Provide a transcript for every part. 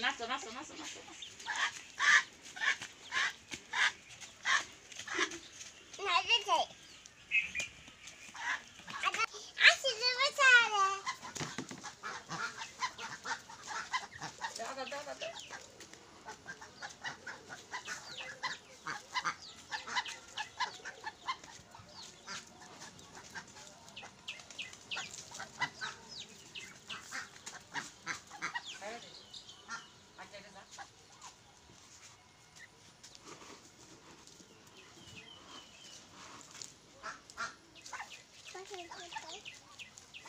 नाचो नाचो नाचो नाचो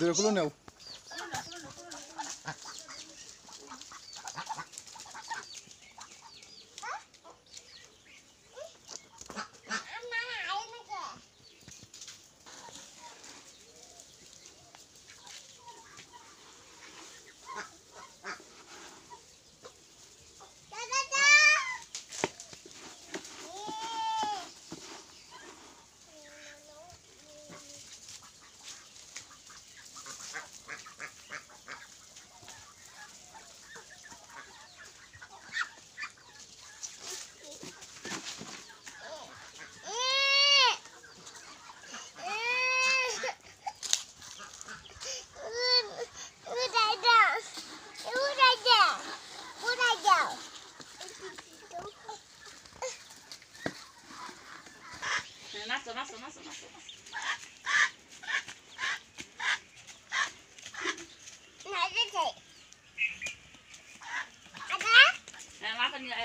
Dracula não. 什么什么什么？拿着给。啊！来，拿给你来。